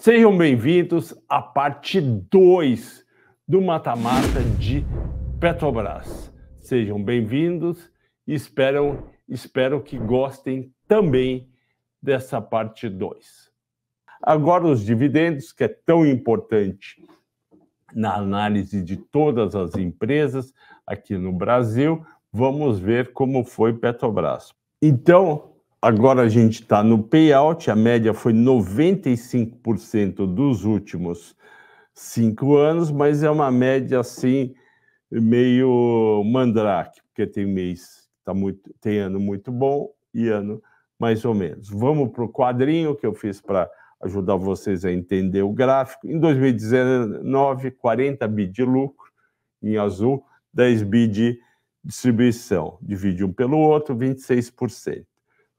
Sejam bem-vindos à parte 2 do mata-mata de Petrobras. Sejam bem-vindos e esperam, espero que gostem também dessa parte 2. Agora, os dividendos, que é tão importante na análise de todas as empresas aqui no Brasil, vamos ver como foi Petrobras. Então, Agora a gente está no payout, a média foi 95% dos últimos cinco anos, mas é uma média assim meio mandrake, porque tem mês tá muito, tem ano muito bom e ano mais ou menos. Vamos para o quadrinho que eu fiz para ajudar vocês a entender o gráfico. Em 2019, 40 bi de lucro em azul, 10 bi de distribuição. Divide um pelo outro, 26%.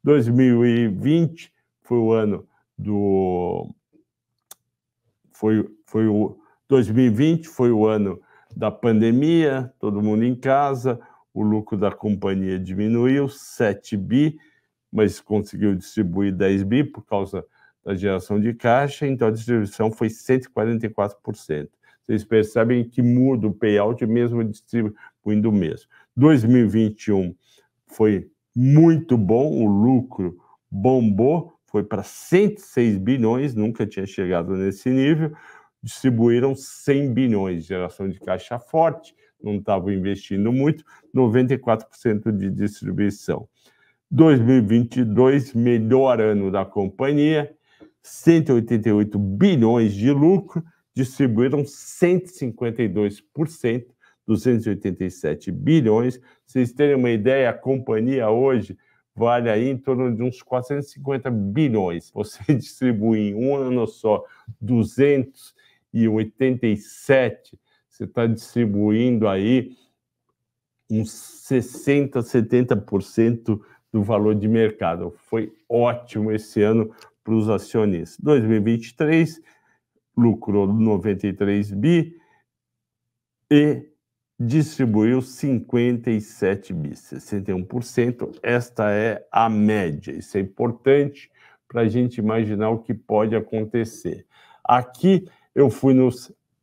2020 foi o ano do foi, foi o 2020 foi o ano da pandemia, todo mundo em casa, o lucro da companhia diminuiu 7 bi, mas conseguiu distribuir 10 bi por causa da geração de caixa, então a distribuição foi 144%. Vocês percebem que muda o payout mesmo distribuindo mesmo. 2021 foi muito bom, o lucro bombou, foi para 106 bilhões, nunca tinha chegado nesse nível. Distribuíram 100 bilhões, geração de caixa forte, não estavam investindo muito, 94% de distribuição. 2022, melhor ano da companhia, 188 bilhões de lucro, distribuíram 152%, 287 bilhões. vocês terem uma ideia, a companhia hoje vale aí em torno de uns 450 bilhões. Você distribui em um ano só 287, você está distribuindo aí uns 60, 70% do valor de mercado. Foi ótimo esse ano para os acionistas. 2023 lucrou 93 bi e distribuiu 57 bi, 61%. Esta é a média. Isso é importante para a gente imaginar o que pode acontecer. Aqui eu fui no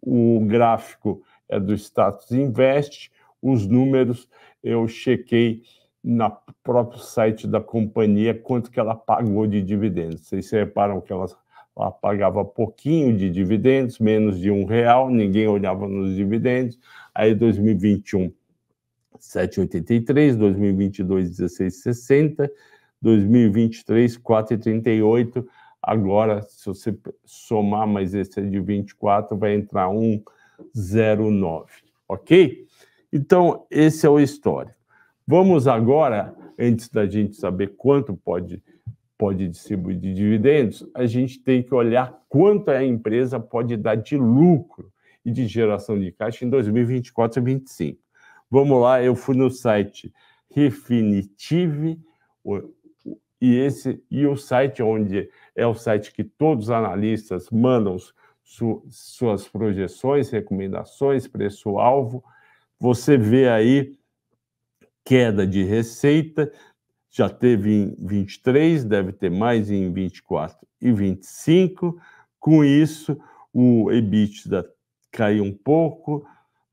o gráfico é do Status Invest, os números eu chequei no próprio site da companhia quanto que ela pagou de dividendos. Vocês reparam que ela ela pagava pouquinho de dividendos, menos de um real, ninguém olhava nos dividendos. Aí 2021, 7,83, 2022, 16,60, 2023, 4,38. Agora, se você somar mais esse é de 24, vai entrar 1,09, ok? Então, esse é o histórico. Vamos agora, antes da gente saber quanto pode pode distribuir de dividendos, a gente tem que olhar quanto a empresa pode dar de lucro e de geração de caixa em 2024 e 2025. Vamos lá, eu fui no site Refinitive e esse e o site onde é o site que todos os analistas mandam su, suas projeções, recomendações, preço-alvo. Você vê aí queda de receita já teve em 23, deve ter mais em 24 e 25. Com isso, o EBITDA caiu um pouco,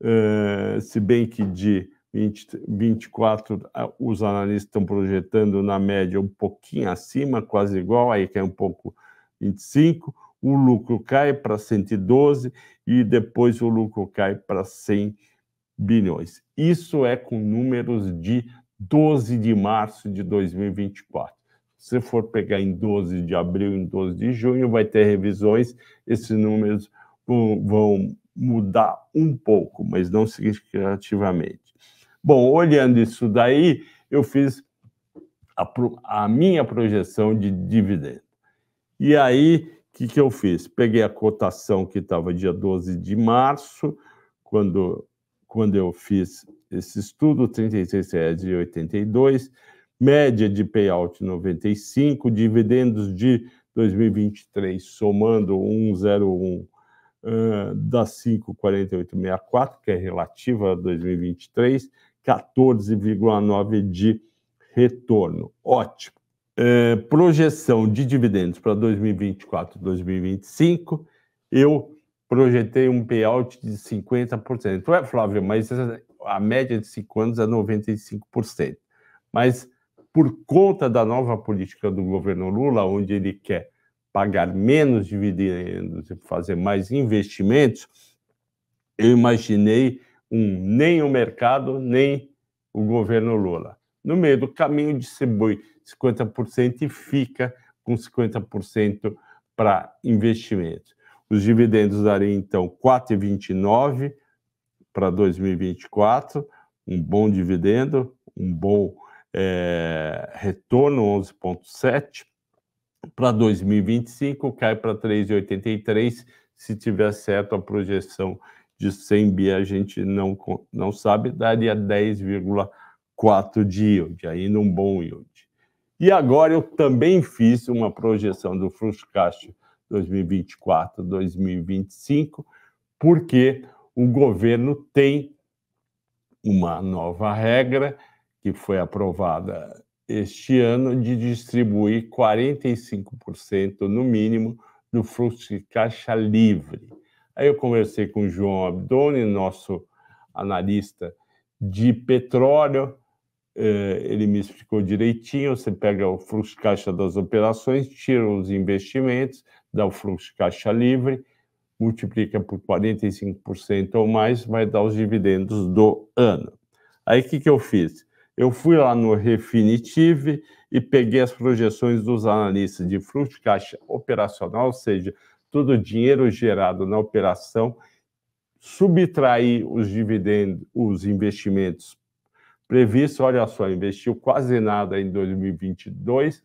eh, se bem que de 20, 24 os analistas estão projetando na média um pouquinho acima, quase igual, aí cai um pouco 25. O lucro cai para 112 e depois o lucro cai para 100 bilhões. Isso é com números de 12 de março de 2024. Se for pegar em 12 de abril, em 12 de junho, vai ter revisões, esses números vão mudar um pouco, mas não significativamente. Bom, olhando isso daí, eu fiz a, a minha projeção de dividendo. E aí, o que, que eu fiz? Peguei a cotação que estava dia 12 de março, quando, quando eu fiz esse estudo, 36 reais e 82, média de payout 95, dividendos de 2023 somando 101 uh, da 5,4864, que é relativa a 2023, 14,9 de retorno. Ótimo. Uh, projeção de dividendos para 2024 e 2025, eu projetei um payout de 50%. Ué, Flávio, mas a média de cinco anos é 95%. Mas por conta da nova política do governo Lula, onde ele quer pagar menos dividendos e fazer mais investimentos, eu imaginei um, nem o mercado, nem o governo Lula. No meio do caminho distribui 50% e fica com 50% para investimentos. Os dividendos dariam, então, 4,29%, para 2024, um bom dividendo, um bom é, retorno 11,7. Para 2025, cai para 3,83. Se tiver certo a projeção de 100 bi, a gente não, não sabe, daria 10,4 de yield, ainda um bom yield. E agora eu também fiz uma projeção do fluxo caixa 2024-2025, porque o governo tem uma nova regra que foi aprovada este ano de distribuir 45% no mínimo do fluxo de caixa livre. Aí eu conversei com o João Abdoni, nosso analista de petróleo, eh, ele me explicou direitinho. Você pega o fluxo de caixa das operações, tira os investimentos, dá o fluxo de caixa livre, multiplica por 45% ou mais, vai dar os dividendos do ano. Aí o que, que eu fiz? Eu fui lá no Refinitiv e peguei as projeções dos analistas de fluxo de caixa operacional, ou seja, todo o dinheiro gerado na operação, subtraí os dividendos, os investimentos previstos. Olha só, investiu quase nada em 2022,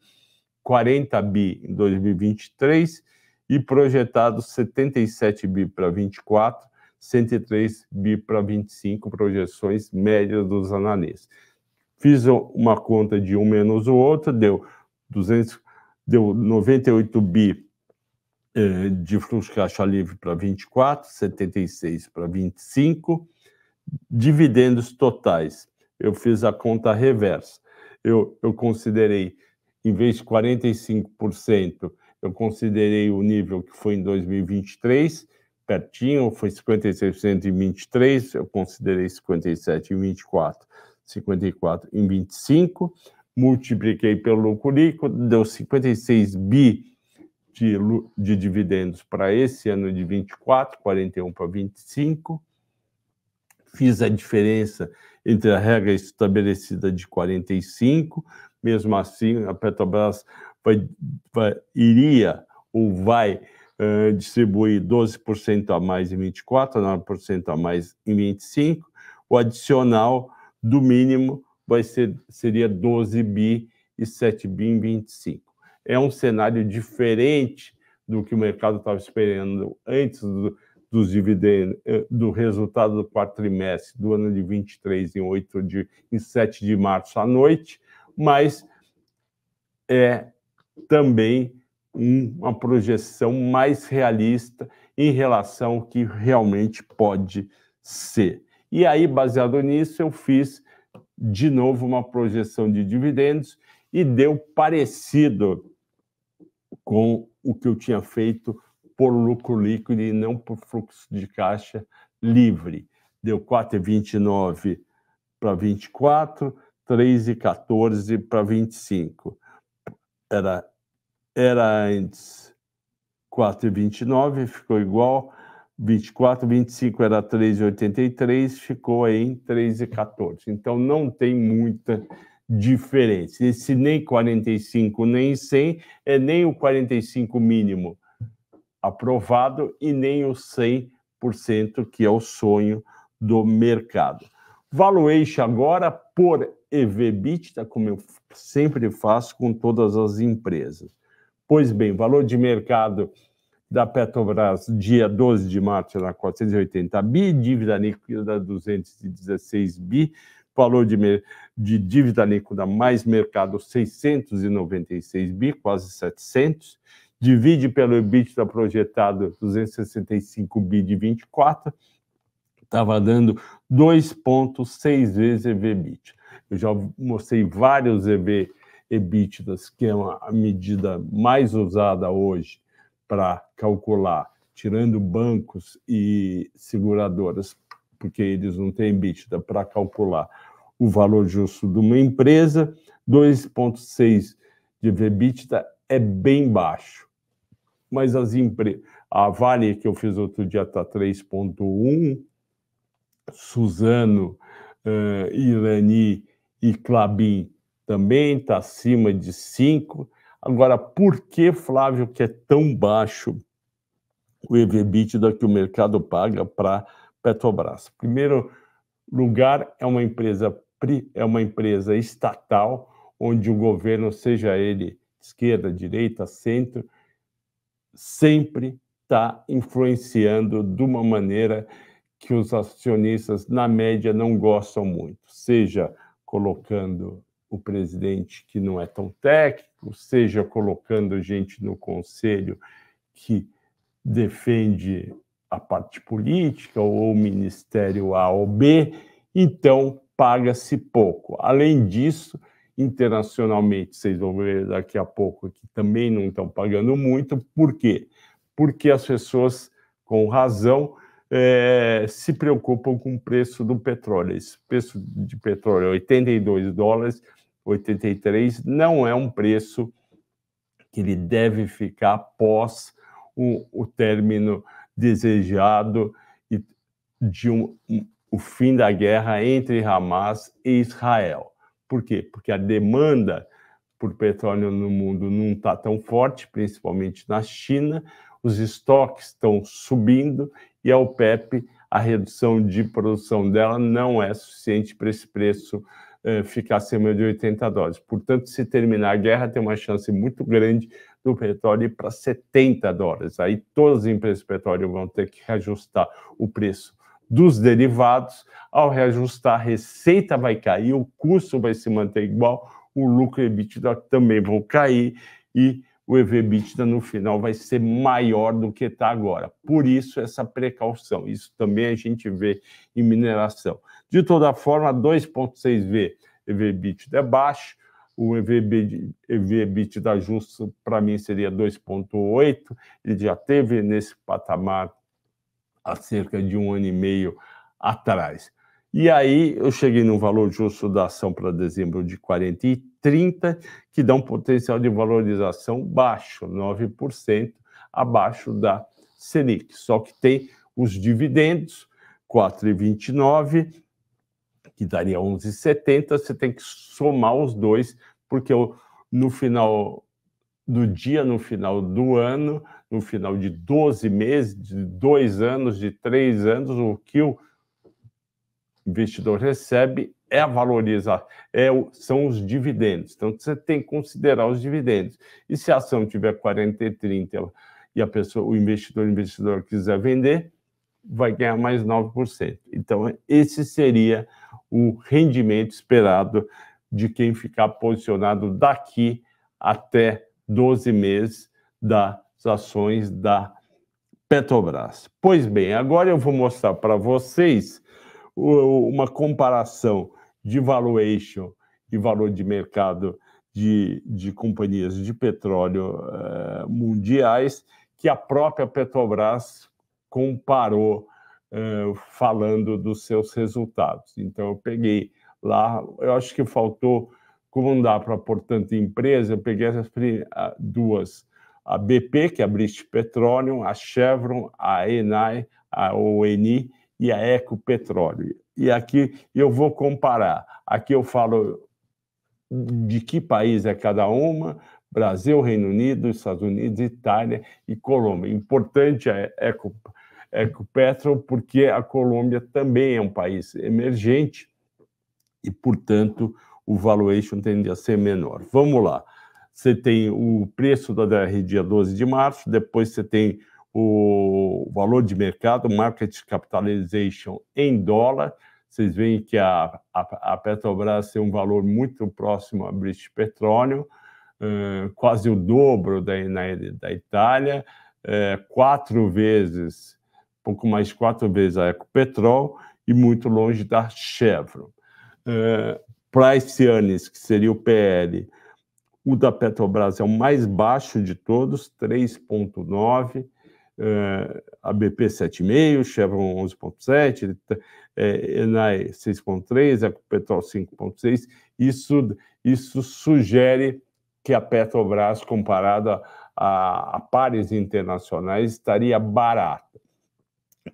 40 bi em 2023 e projetado 77 bi para 24, 103 bi para 25, projeções médias dos analistas. Fiz uma conta de um menos o outro, deu 200, deu 98 bi eh, de fluxo de caixa livre para 24, 76 para 25, dividendos totais. Eu fiz a conta reversa. Eu, eu considerei, em vez de 45%, eu considerei o nível que foi em 2023, pertinho, foi 56% em 23, eu considerei 57 em 24, 54 em 25, multipliquei pelo lucro deu 56 bi de, de dividendos para esse ano de 24, 41 para 25. Fiz a diferença entre a regra estabelecida de 45, mesmo assim, a Petrobras vai, vai iria ou vai uh, distribuir 12% a mais em 24, 9% a mais em 25, o adicional do mínimo vai ser, seria 12 bi e 7 bi em 25. É um cenário diferente do que o mercado estava esperando antes do, dos dividendos, eh, do resultado do quarto trimestre do ano de 23 em 8 de em 7 de março à noite, mas é também uma projeção mais realista em relação ao que realmente pode ser. E aí, baseado nisso, eu fiz de novo uma projeção de dividendos e deu parecido com o que eu tinha feito por lucro líquido e não por fluxo de caixa livre. Deu 4,29 para 24, 3,14 para 25 era, era antes 4,29, ficou igual. 24, 25 era 3,83, ficou aí em 3,14. Então não tem muita diferença. Esse nem 45 nem 100 é nem o 45 mínimo aprovado e nem o 100% que é o sonho do mercado. Valuation agora por EVBITDA, como eu sempre faço com todas as empresas. Pois bem, valor de mercado da Petrobras, dia 12 de março, era 480 bi, dívida líquida 216 bi, valor de, de dívida líquida mais mercado 696 bi, quase 700, divide pelo EBITDA projetado 265 bi de 24, estava dando 2,6 vezes EVBIT. Eu já mostrei vários EV EBITDAs, que é a medida mais usada hoje para calcular, tirando bancos e seguradoras, porque eles não têm EBITDA para calcular o valor justo de uma empresa, 2,6 de EBITDA tá, é bem baixo. Mas as a Vale que eu fiz outro dia está 3,1, Suzano, uh, Irani e Clabin também está acima de 5. Agora, por que, Flávio, que é tão baixo o EV/EBITDA que o mercado paga para Petrobras? Primeiro lugar, é uma empresa é uma empresa estatal onde o governo, seja ele esquerda, direita, centro, sempre está influenciando de uma maneira que os acionistas, na média, não gostam muito, seja colocando o presidente que não é tão técnico, seja colocando gente no conselho que defende a parte política ou o ministério A ou B, então paga-se pouco. Além disso, internacionalmente, vocês vão ver daqui a pouco que também não estão pagando muito, por quê? Porque as pessoas, com razão, é, se preocupam com o preço do petróleo. Esse preço de petróleo, 82 é dólares, 83, não é um preço que ele deve ficar após o, o término desejado e de um, o fim da guerra entre Hamas e Israel. Por quê? Porque a demanda por petróleo no mundo não está tão forte, principalmente na China os estoques estão subindo e a OPEP, a redução de produção dela não é suficiente para esse preço eh, ficar acima de 80 dólares. Portanto, se terminar a guerra, tem uma chance muito grande do petróleo ir para 70 dólares. Aí todas as empresas de petróleo vão ter que reajustar o preço dos derivados. Ao reajustar, a receita vai cair, o custo vai se manter igual, o lucro e o EBITDA também vão cair e o EVBIT no final vai ser maior do que está agora. Por isso, essa precaução. Isso também a gente vê em mineração. De toda forma, 2,6V EVBIT é baixo, o EVBIT da justo para mim seria 2,8, ele já teve nesse patamar há cerca de um ano e meio atrás. E aí eu cheguei num valor justo da ação para dezembro de 40 e 30, que dá um potencial de valorização baixo, 9% abaixo da Selic. Só que tem os dividendos, 4,29, que daria 11,70, você tem que somar os dois, porque no final do dia, no final do ano, no final de 12 meses, de dois anos, de três anos, o que o investidor recebe é a valorização, é são os dividendos. Então, você tem que considerar os dividendos. E se a ação tiver 40 e 30 e a pessoa, o investidor, o investidor quiser vender, vai ganhar mais 9%. Então, esse seria o rendimento esperado de quem ficar posicionado daqui até 12 meses das ações da Petrobras. Pois bem, agora eu vou mostrar para vocês uma comparação de valuation e valor de mercado de, de companhias de petróleo eh, mundiais que a própria Petrobras comparou eh, falando dos seus resultados. Então, eu peguei lá, eu acho que faltou, como não dá para portanto empresa, eu peguei essas duas, a BP, que é a British Petroleum, a Chevron, a Eni, a ONI, e a Eco Petróleo. E aqui eu vou comparar. Aqui eu falo de que país é cada uma, Brasil, Reino Unido, Estados Unidos, Itália e Colômbia. Importante a é Eco, Ecopetrol, porque a Colômbia também é um país emergente e, portanto, o valuation tende a ser menor. Vamos lá. Você tem o preço da DR dia 12 de março, depois você tem o valor de mercado, market capitalization em dólar. Vocês veem que a, a, a Petrobras tem um valor muito próximo à British Petroleum, eh, quase o dobro da, na, da Itália, eh, quatro vezes, pouco mais de quatro vezes a Ecopetrol e muito longe da Chevron. Eh, Para anis, que seria o PL, o da Petrobras é o mais baixo de todos, 3,9% é, a BP 7,5, Chevron 11,7, tá, eh, Enai 6,3, Ecopetrol 5,6. Isso, isso sugere que a Petrobras, comparada a, a pares internacionais, estaria barata.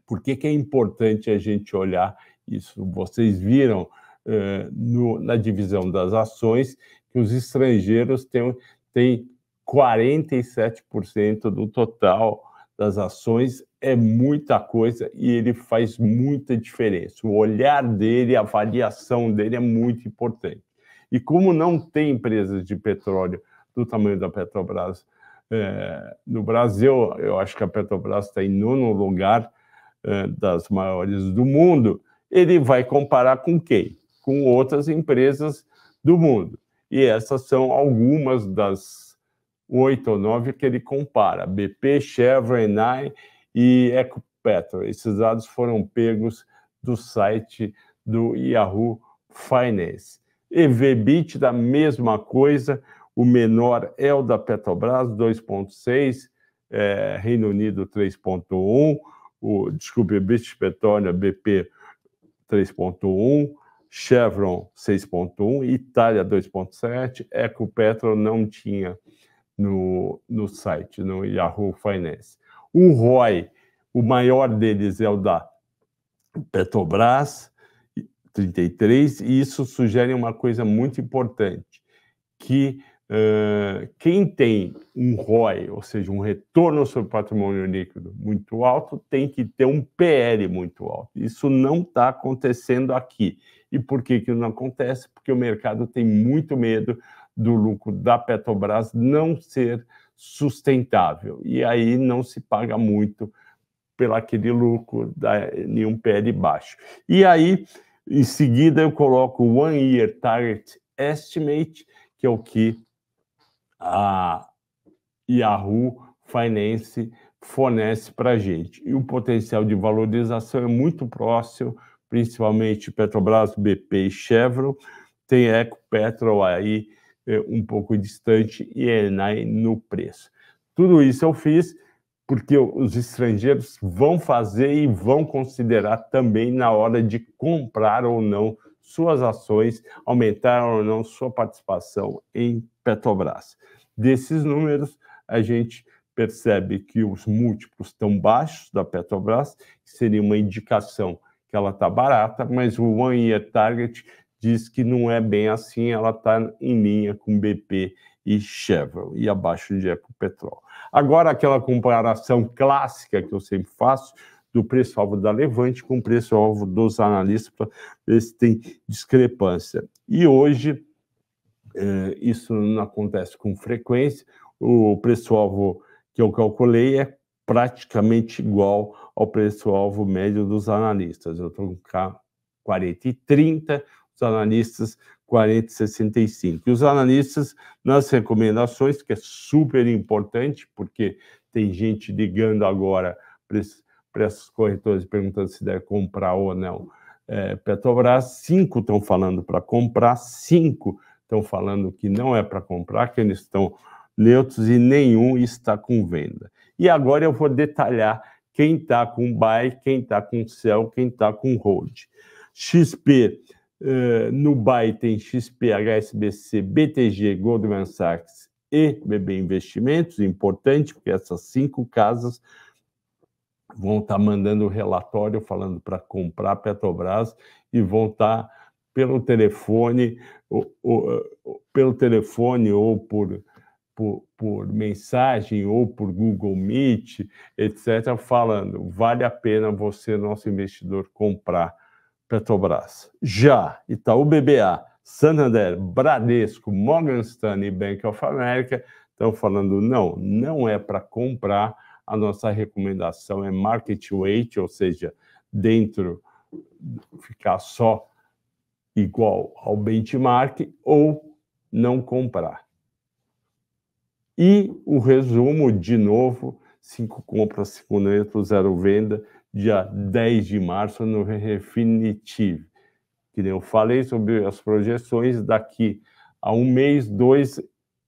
Por que, que é importante a gente olhar isso? Vocês viram eh, no, na divisão das ações que os estrangeiros têm, têm 47% do total das ações é muita coisa e ele faz muita diferença. O olhar dele, a avaliação dele é muito importante. E como não tem empresas de petróleo do tamanho da Petrobras é, no Brasil, eu acho que a Petrobras está em nono lugar é, das maiores do mundo, ele vai comparar com quem? Com outras empresas do mundo. E essas são algumas das 8 ou 9 que ele compara, BP, Chevron, Enai e Ecopetro. Esses dados foram pegos do site do Yahoo Finance. EVBIT, da mesma coisa, o menor é o da Petrobras, 2,6, é, Reino Unido, 3,1, o, desculpe, British Petroleum, BP, 3,1, Chevron, 6,1, Itália, 2,7, Ecopetro não tinha no, no site, no Yahoo Finance. O ROI, o maior deles é o da Petrobras, 33, e isso sugere uma coisa muito importante, que uh, quem tem um ROI, ou seja, um retorno sobre patrimônio líquido muito alto, tem que ter um PL muito alto. Isso não está acontecendo aqui. E por que, que não acontece? Porque o mercado tem muito medo do lucro da Petrobras não ser sustentável. E aí não se paga muito pelo aquele lucro da nenhum pé de baixo. E aí, em seguida, eu coloco o One Year Target Estimate, que é o que a Yahoo Finance fornece para a gente. E o potencial de valorização é muito próximo, principalmente Petrobras, BP e Chevron. Tem Eco Petrol aí é, um pouco distante e a é ENAI no preço. Tudo isso eu fiz porque os estrangeiros vão fazer e vão considerar também na hora de comprar ou não suas ações, aumentar ou não sua participação em Petrobras. Desses números, a gente percebe que os múltiplos estão baixos da Petrobras, que seria uma indicação que ela está barata, mas o One Year Target diz que não é bem assim, ela está em linha com BP e Chevron, e abaixo de Ecopetrol. Agora, aquela comparação clássica que eu sempre faço do preço-alvo da Levante com o preço-alvo dos analistas, para ver se tem discrepância. E hoje, é, isso não acontece com frequência, o preço-alvo que eu calculei é praticamente igual ao preço-alvo médio dos analistas. Eu estou com 40 e 30, os analistas 40 e 65. E os analistas, nas recomendações, que é super importante, porque tem gente ligando agora para esses corretores perguntando se deve comprar ou não é, Petrobras, cinco estão falando para comprar, cinco estão falando que não é para comprar, que eles estão neutros e nenhum está com venda. E agora eu vou detalhar quem está com buy, quem está com sell, quem está com hold. XP eh, no Nubai tem XP, HSBC, BTG, Goldman Sachs e BB Investimentos, importante, porque essas cinco casas vão estar tá mandando relatório falando para comprar Petrobras e vão estar tá pelo telefone ou, ou, pelo telefone ou por, por, por mensagem ou por Google Meet, etc., falando vale a pena você, nosso investidor, comprar Petrobras. Já Itaú BBA, Santander, Bradesco, Morgan Stanley e Bank of America estão falando não, não é para comprar. A nossa recomendação é market weight, ou seja, dentro ficar só igual ao benchmark ou não comprar. E o resumo de novo, cinco compras, cinco netos, zero venda, dia 10 de março no refinitive Que eu falei sobre as projeções, daqui a um mês, dois,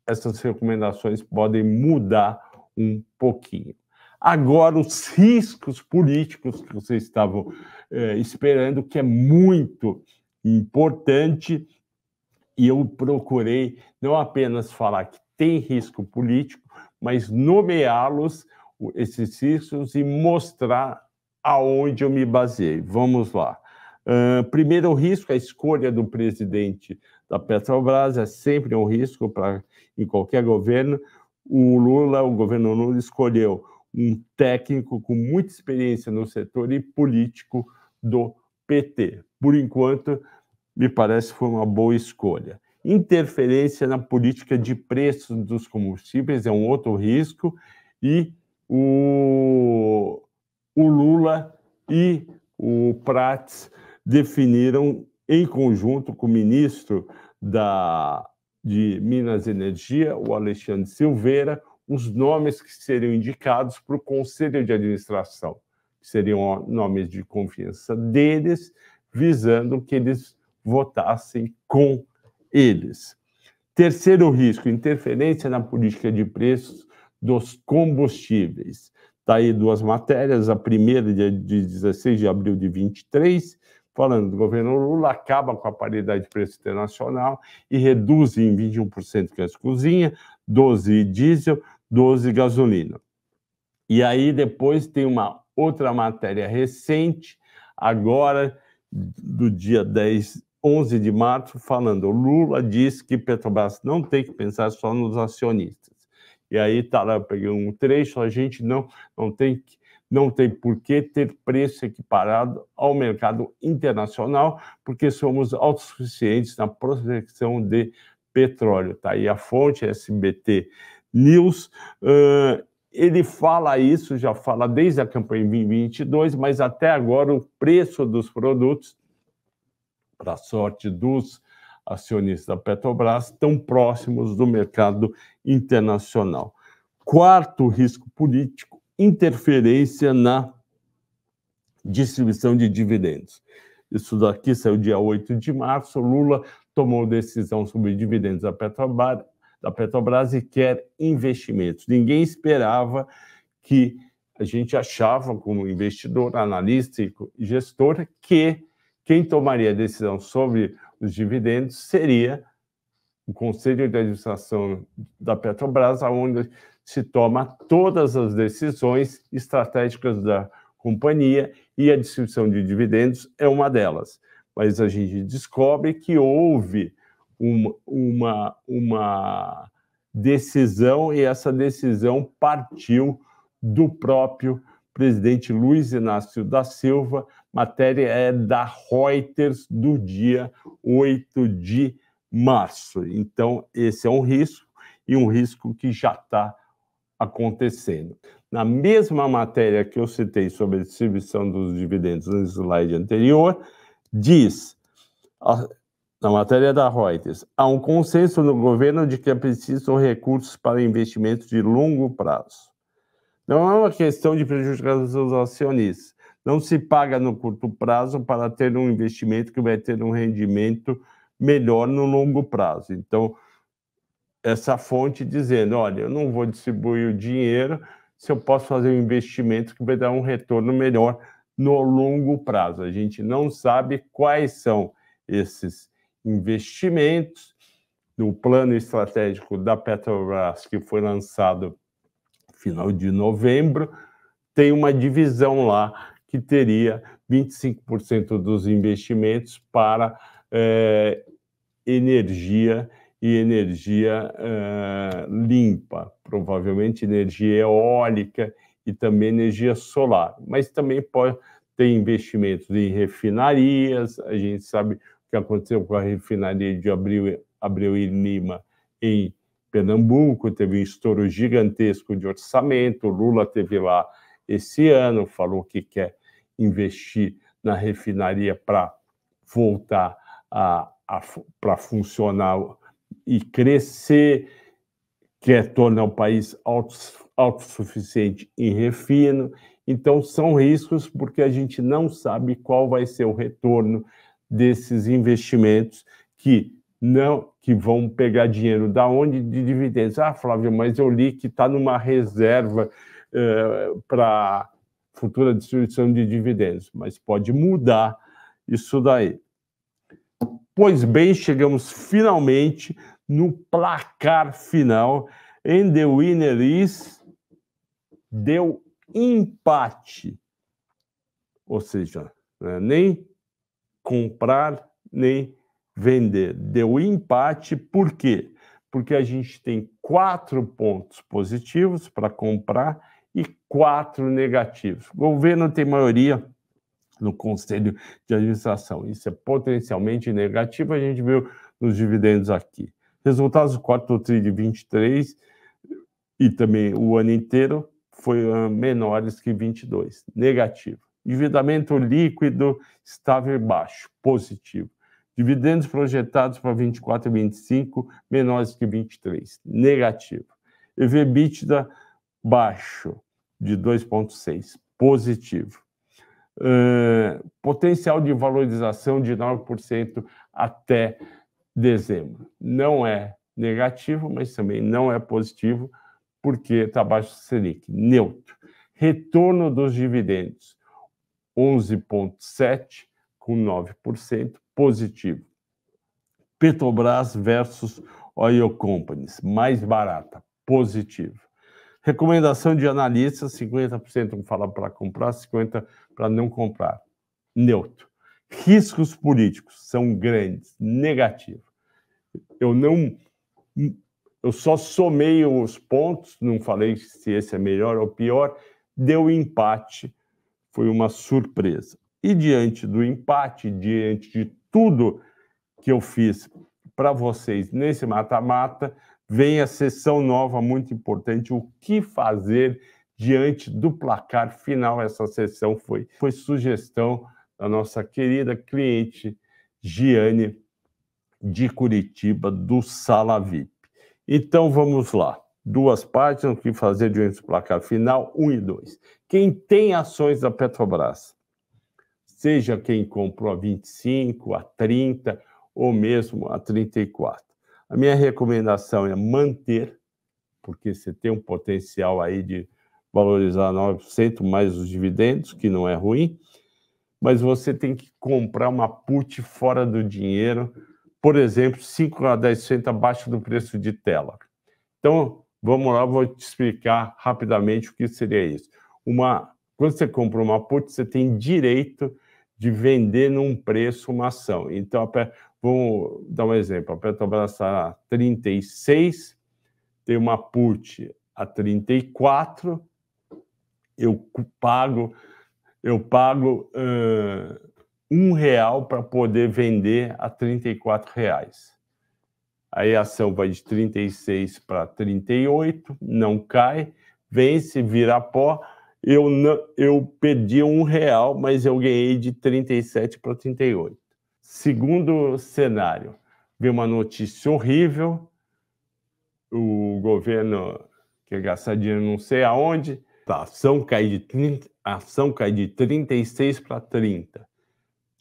essas recomendações podem mudar um pouquinho. Agora, os riscos políticos que vocês estavam eh, esperando, que é muito importante, e eu procurei não apenas falar que tem risco político, mas nomeá-los, esses riscos, e mostrar aonde eu me baseei. Vamos lá. Uh, primeiro, é o risco, a escolha do presidente da Petrobras é sempre um risco para em qualquer governo. O Lula, o governo Lula escolheu um técnico com muita experiência no setor e político do PT. Por enquanto, me parece que foi uma boa escolha. Interferência na política de preços dos combustíveis é um outro risco e o o Lula e o Prats definiram, em conjunto com o ministro da, de Minas e Energia, o Alexandre Silveira, os nomes que seriam indicados para o Conselho de Administração, que seriam nomes de confiança deles, visando que eles votassem com eles. Terceiro risco: interferência na política de preços dos combustíveis. Está aí duas matérias, a primeira de 16 de abril de 23, falando do governo Lula, acaba com a paridade de preço internacional e reduz em 21% as cozinha, 12 diesel, 12 gasolina. E aí depois tem uma outra matéria recente, agora do dia 10, 11 de março, falando Lula diz que Petrobras não tem que pensar só nos acionistas. E aí tá lá, peguei um trecho, a gente não, não tem que não tem por que ter preço equiparado ao mercado internacional, porque somos autossuficientes na proteção de petróleo. Tá aí a fonte é SBT News. Uh, ele fala isso, já fala desde a campanha 2022, mas até agora o preço dos produtos, para sorte dos acionista da Petrobras, tão próximos do mercado internacional. Quarto risco político, interferência na distribuição de dividendos. Isso daqui saiu dia 8 de março. Lula tomou decisão sobre dividendos da Petrobras, da Petrobras e quer investimentos. Ninguém esperava que a gente achava, como investidor, analista e gestor, que quem tomaria decisão sobre dos dividendos seria o Conselho de Administração da Petrobras, onde se toma todas as decisões estratégicas da companhia e a distribuição de dividendos é uma delas. Mas a gente descobre que houve uma, uma, uma decisão e essa decisão partiu do próprio presidente Luiz Inácio da Silva, Matéria é da Reuters do dia 8 de março. Então, esse é um risco e um risco que já está acontecendo. Na mesma matéria que eu citei sobre a distribuição dos dividendos no slide anterior, diz, na matéria da Reuters, há um consenso no governo de que é preciso recursos para investimentos de longo prazo. Não é uma questão de prejudicar os acionistas, não se paga no curto prazo para ter um investimento que vai ter um rendimento melhor no longo prazo. Então, essa fonte dizendo: olha, eu não vou distribuir o dinheiro se eu posso fazer um investimento que vai dar um retorno melhor no longo prazo. A gente não sabe quais são esses investimentos no plano estratégico da Petrobras que foi lançado final de novembro, tem uma divisão lá que teria 25% dos investimentos para é, energia e energia é, limpa, provavelmente energia eólica e também energia solar, mas também pode ter investimentos em refinarias, a gente sabe o que aconteceu com a refinaria de Abril, Abril e Lima em Pernambuco, teve um estouro gigantesco de orçamento, Lula teve lá esse ano, falou que quer investir na refinaria para voltar a, a para funcionar e crescer, quer tornar o país autossuficiente em refino. Então, são riscos porque a gente não sabe qual vai ser o retorno desses investimentos que não que vão pegar dinheiro da onde de dividendos. Ah, Flávio, mas eu li que está numa reserva eh, para futura distribuição de dividendos, mas pode mudar isso daí. Pois bem, chegamos finalmente no placar final. And the winner is deu empate. Ou seja, né, nem comprar, nem vender. Deu empate, por quê? Porque a gente tem quatro pontos positivos para comprar e quatro negativos. O governo tem maioria no Conselho de Administração. Isso é potencialmente negativo, a gente viu nos dividendos aqui. Resultados do quarto tri de 23 e também o ano inteiro foi ah, menores que 22, negativo. Endividamento líquido estável e baixo, positivo. Dividendos projetados para 24 e 25, menores que 23, negativo. EVBITDA baixo, de 2,6, positivo. Uh, potencial de valorização de 9% até dezembro. Não é negativo, mas também não é positivo, porque está abaixo do Selic, neutro. Retorno dos dividendos, 11,7% com 9%, positivo. Petrobras versus Oil Companies, mais barata, positivo. Recomendação de analistas: 50% fala para comprar, 50% para não comprar. Neutro. Riscos políticos são grandes, negativo. Eu não. Eu só somei os pontos, não falei se esse é melhor ou pior, deu empate, foi uma surpresa. E diante do empate, diante de tudo que eu fiz para vocês nesse mata-mata, vem a sessão nova muito importante, o que fazer diante do placar final. Essa sessão foi, foi sugestão da nossa querida cliente Giane de Curitiba, do Sala VIP. Então vamos lá. Duas partes, o que fazer diante do placar final, um e dois. Quem tem ações da Petrobras, seja quem comprou a 25, a 30 ou mesmo a 34, a minha recomendação é manter, porque você tem um potencial aí de valorizar 9% mais os dividendos, que não é ruim, mas você tem que comprar uma put fora do dinheiro, por exemplo, 5 a 10% abaixo do preço de tela. Então, vamos lá, vou te explicar rapidamente o que seria isso. Uma, quando você compra uma put, você tem direito de vender num preço uma ação. Então, Vamos dar um exemplo. A Petrobras está a 36, tem uma put a 34, eu pago eu pago uh, um real para poder vender a 34 reais. Aí a ação vai de 36 para 38, não cai, vence, vira pó. Eu, não, eu perdi um real, mas eu ganhei de 37 para 38. Segundo cenário, veio uma notícia horrível, o governo quer gastar dinheiro não sei aonde, a ação cai de, 30, ação cai de 36 para 30.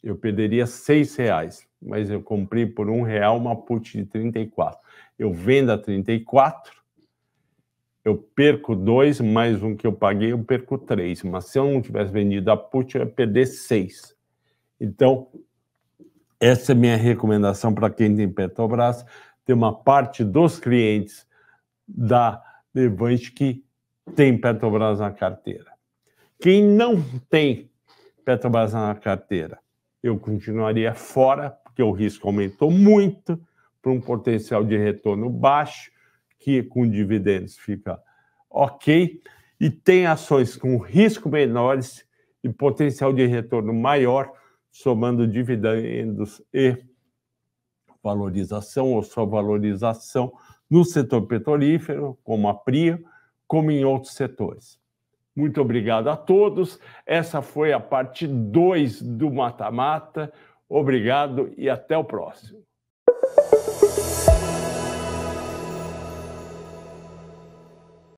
Eu perderia 6 reais, mas eu comprei por um real uma put de 34. Eu vendo a 34, eu perco 2, mais um que eu paguei, eu perco 3. Mas se eu não tivesse vendido a put, eu ia perder 6. Então, essa é minha recomendação para quem tem Petrobras. Tem uma parte dos clientes da Levante que tem Petrobras na carteira. Quem não tem Petrobras na carteira, eu continuaria fora, porque o risco aumentou muito para um potencial de retorno baixo, que com dividendos fica ok, e tem ações com risco menores e potencial de retorno maior somando dividendos e valorização ou sua valorização no setor petrolífero, como a PRIA, como em outros setores. Muito obrigado a todos. Essa foi a parte 2 do Mata Mata. Obrigado e até o próximo.